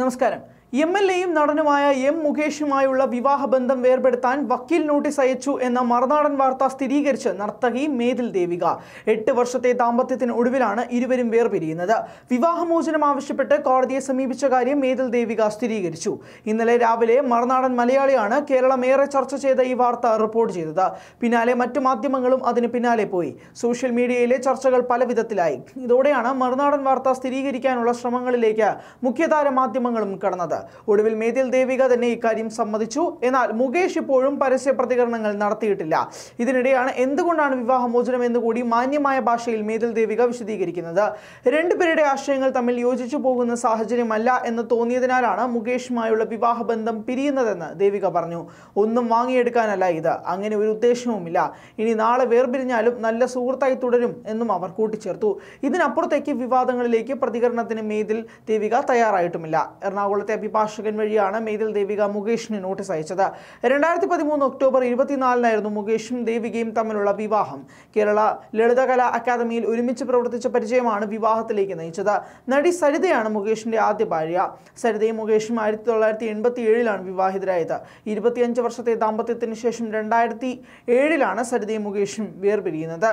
നമസ്കാരം M L എയും നടനുമായ എം മുകേഷുമായുള്ള വിവാഹബന്ധം വേർപെടുത്താൻ വക്കീൽ നോട്ടീസ് അയച്ചു എന്ന മറുനാടൻ വാർത്ത സ്ഥിരീകരിച്ച് നർത്തകി മേതിൽ ദേവിക എട്ട് വർഷത്തെ ഒടുവിലാണ് ഇരുവരും വേർപിരിയുന്നത് വിവാഹമോചനം ആവശ്യപ്പെട്ട് കോടതിയെ സമീപിച്ച കാര്യം മേതിൽ ദേവിക സ്ഥിരീകരിച്ചു ഇന്നലെ രാവിലെ മറുനാടൻ മലയാളിയാണ് കേരളം ഏറെ ചർച്ച ചെയ്ത ഈ വാർത്ത റിപ്പോർട്ട് ചെയ്തത് പിന്നാലെ മറ്റു മാധ്യമങ്ങളും അതിന് പിന്നാലെ പോയി സോഷ്യൽ മീഡിയയിലെ ചർച്ചകൾ പല വിധത്തിലായി ഇതോടെയാണ് മറുനാടൻ വാർത്ത സ്ഥിരീകരിക്കാനുള്ള ശ്രമങ്ങളിലേക്ക് മുഖ്യധാര മാധ്യമങ്ങളും കടന്നത് ഒടുവിൽ മേതിൽ ദേവിക തന്നെ ഇക്കാര്യം സമ്മതിച്ചു എന്നാൽ മുകേഷ് ഇപ്പോഴും പരസ്യ പ്രതികരണങ്ങൾ നടത്തിയിട്ടില്ല ഇതിനിടെയാണ് എന്തുകൊണ്ടാണ് വിവാഹമോചനം എന്ന് കൂടി മാന്യമായ ഭാഷയിൽ മേതിൽ ദേവിക വിശദീകരിക്കുന്നത് രണ്ടുപേരുടെ ആശയങ്ങൾ തമ്മിൽ യോജിച്ചു പോകുന്ന സാഹചര്യമല്ല എന്ന് തോന്നിയതിനാലാണ് മുകേഷുമായുള്ള വിവാഹബന്ധം പിരിയുന്നതെന്ന് ദേവിക പറഞ്ഞു ഒന്നും വാങ്ങിയെടുക്കാനല്ല ഇത് അങ്ങനെ ഒരു ഉദ്ദേശവുമില്ല ഇനി നാളെ വേർപിരിഞ്ഞാലും നല്ല സുഹൃത്തായി തുടരും എന്നും അവർ കൂട്ടിച്ചേർത്തു ഇതിനപ്പുറത്തേക്ക് വിവാദങ്ങളിലേക്ക് പ്രതികരണത്തിന് മേതിൽ ദേവിക തയ്യാറായിട്ടുമില്ല എറണാകുളത്തെ അഭിഭാഷകൻ വഴിയാണ് മെയ്തിൽ ദേവിക മുകേഷിന് നോട്ടീസ് അയച്ചത് രണ്ടായിരത്തി പതിമൂന്ന് ഒക്ടോബർ ഇരുപത്തിനാലിനായിരുന്നു മുകേഷും ദേവികയും തമ്മിലുള്ള വിവാഹം കേരള ലളിതകലാ അക്കാദമിയിൽ ഒരുമിച്ച് പ്രവർത്തിച്ച പരിചയമാണ് വിവാഹത്തിലേക്ക് നയിച്ചത് നടി സരിതയാണ് മുകേഷിന്റെ ആദ്യ ഭാര്യ സരിതയും മുകേഷും ആയിരത്തി തൊള്ളായിരത്തി എൺപത്തി ഏഴിലാണ് വിവാഹിതരായത് ഇരുപത്തിയഞ്ച് വർഷത്തെ ദാമ്പത്യത്തിന് ശേഷം രണ്ടായിരത്തി ഏഴിലാണ് സരിതയും മുകേഷും വേർപിരിയുന്നത്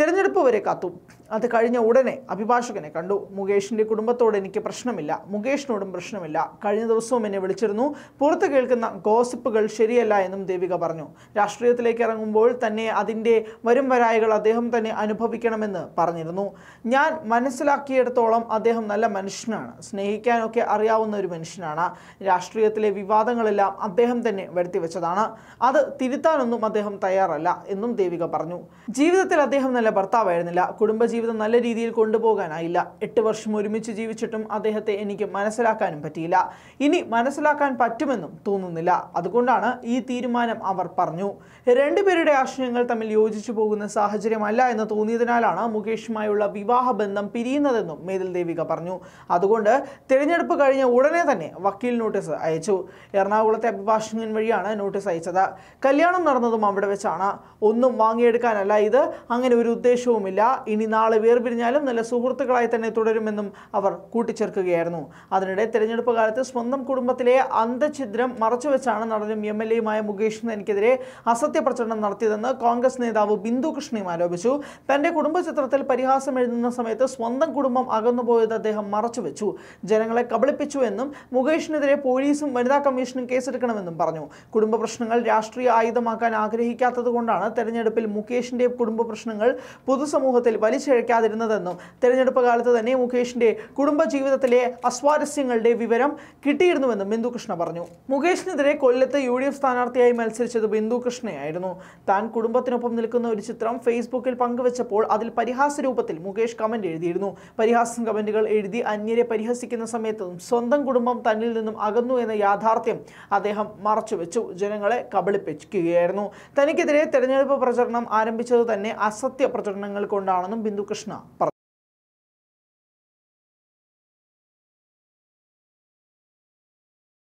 തിരഞ്ഞെടുപ്പ് വരെ കാത്തു അത് കഴിഞ്ഞ ഉടനെ അഭിഭാഷകനെ കണ്ടു മുകേഷിൻ്റെ കുടുംബത്തോട് എനിക്ക് പ്രശ്നമില്ല മുകേഷിനോടും പ്രശ്നമില്ല കഴിഞ്ഞ ദിവസവും എന്നെ വിളിച്ചിരുന്നു പുറത്ത് കേൾക്കുന്ന ഗോസിപ്പുകൾ ശരിയല്ല എന്നും ദേവിക പറഞ്ഞു രാഷ്ട്രീയത്തിലേക്ക് ഇറങ്ങുമ്പോൾ തന്നെ അതിൻ്റെ വരും വരായകൾ അദ്ദേഹം തന്നെ അനുഭവിക്കണമെന്ന് പറഞ്ഞിരുന്നു ഞാൻ മനസ്സിലാക്കിയെടുത്തോളം അദ്ദേഹം നല്ല മനുഷ്യനാണ് സ്നേഹിക്കാനൊക്കെ അറിയാവുന്ന ഒരു മനുഷ്യനാണ് രാഷ്ട്രീയത്തിലെ വിവാദങ്ങളെല്ലാം അദ്ദേഹം തന്നെ വരുത്തിവെച്ചതാണ് അത് തിരുത്താനൊന്നും അദ്ദേഹം തയ്യാറല്ല എന്നും ദേവിക പറഞ്ഞു ജീവിതത്തിൽ അദ്ദേഹം നല്ല തൻ്റെ ഭർത്താവായിരുന്നില്ല കുടുംബജീവിതം നല്ല രീതിയിൽ കൊണ്ടുപോകാനായില്ല എട്ട് വർഷം ഒരുമിച്ച് ജീവിച്ചിട്ടും അദ്ദേഹത്തെ എനിക്ക് മനസ്സിലാക്കാനും പറ്റിയില്ല ഇനി മനസ്സിലാക്കാൻ പറ്റുമെന്നും തോന്നുന്നില്ല അതുകൊണ്ടാണ് ഈ തീരുമാനം അവർ പറഞ്ഞു രണ്ടുപേരുടെ ആശയങ്ങൾ തമ്മിൽ യോജിച്ചു പോകുന്ന സാഹചര്യമല്ല എന്ന് തോന്നിയതിനാലാണ് മുകേഷുമായുള്ള വിവാഹബന്ധം പിരിയുന്നതെന്നും മേതിൽ ദേവിക പറഞ്ഞു അതുകൊണ്ട് തിരഞ്ഞെടുപ്പ് കഴിഞ്ഞ ഉടനെ തന്നെ വക്കീൽ നോട്ടീസ് അയച്ചു എറണാകുളത്തെ അഭിഭാഷകൻ വഴിയാണ് നോട്ടീസ് അയച്ചത് കല്യാണം നടന്നതും അവിടെ വെച്ചാണ് ഒന്നും വാങ്ങിയെടുക്കാനല്ല ഇത് അങ്ങനെ ഒരു ഉദ്ദേശവുമില്ല ഇനി നാളെ വേർപിരിഞ്ഞാലും നല്ല സുഹൃത്തുക്കളായി തന്നെ തുടരുമെന്നും അവർ കൂട്ടിച്ചേർക്കുകയായിരുന്നു അതിനിടെ തെരഞ്ഞെടുപ്പ് കാലത്ത് സ്വന്തം കുടുംബത്തിലെ അന്ധഛിദ്രം മറച്ചുവെച്ചാണ് നടനും എം എൽ എയുമായ മുകേഷ് എനിക്കെതിരെ അസത്യ പ്രചരണം നടത്തിയതെന്ന് കോൺഗ്രസ് നേതാവ് ബിന്ദു കൃഷ്ണയും ആരോപിച്ചു തന്റെ കുടുംബ ചിത്രത്തിൽ പരിഹാസം എഴുതുന്ന സമയത്ത് സ്വന്തം കുടുംബം അകന്നുപോയത് അദ്ദേഹം മറച്ചുവെച്ചു ജനങ്ങളെ കബളിപ്പിച്ചു എന്നും മുകേഷിനെതിരെ പോലീസും വനിതാ കമ്മീഷനും കേസെടുക്കണമെന്നും പറഞ്ഞു കുടുംബ പ്രശ്നങ്ങൾ രാഷ്ട്രീയ ആയുധമാക്കാൻ ആഗ്രഹിക്കാത്തതുകൊണ്ടാണ് തെരഞ്ഞെടുപ്പിൽ മുകേഷിന്റെ കുടുംബ പ്രശ്നങ്ങൾ പൊതുസമൂഹത്തിൽ വലിച്ചിഴക്കാതിരുന്നതെന്നും തെരഞ്ഞെടുപ്പ് കാലത്ത് തന്നെ മുകേഷിന്റെ കുടുംബജീവിതത്തിലെ അസ്വാരസ്യങ്ങളുടെ വിവരം കിട്ടിയിരുന്നുവെന്നും ബിന്ദുകൃഷ്ണ പറഞ്ഞു മുകേഷിനെതിരെ കൊല്ലത്ത് യു ഡി എഫ് സ്ഥാനാർത്ഥിയായി മത്സരിച്ചത് ബിന്ദുകൃഷ്ണയായിരുന്നു താൻ കുടുംബത്തിനൊപ്പം നിൽക്കുന്ന ഒരു ചിത്രം ഫേസ്ബുക്കിൽ പങ്കുവച്ചപ്പോൾ അതിൽ പരിഹാസ രൂപത്തിൽ മുകേഷ് കമന്റ് എഴുതിയിരുന്നു പരിഹാസം കമന്റുകൾ എഴുതി അന്യരെ പരിഹസിക്കുന്ന സമയത്തും സ്വന്തം കുടുംബം തന്നിൽ നിന്നും അകന്നു എന്ന യാഥാർത്ഥ്യം അദ്ദേഹം മറച്ചുവെച്ചു ജനങ്ങളെ കബളിപ്പിക്കുകയായിരുന്നു തനിക്കെതിരെ തെരഞ്ഞെടുപ്പ് പ്രചരണം ആരംഭിച്ചത് തന്നെ അസത്യം പ്രചരണങ്ങൾ കൊണ്ടാണെന്നും ബിന്ദു കൃഷ്ണ പറഞ്ഞു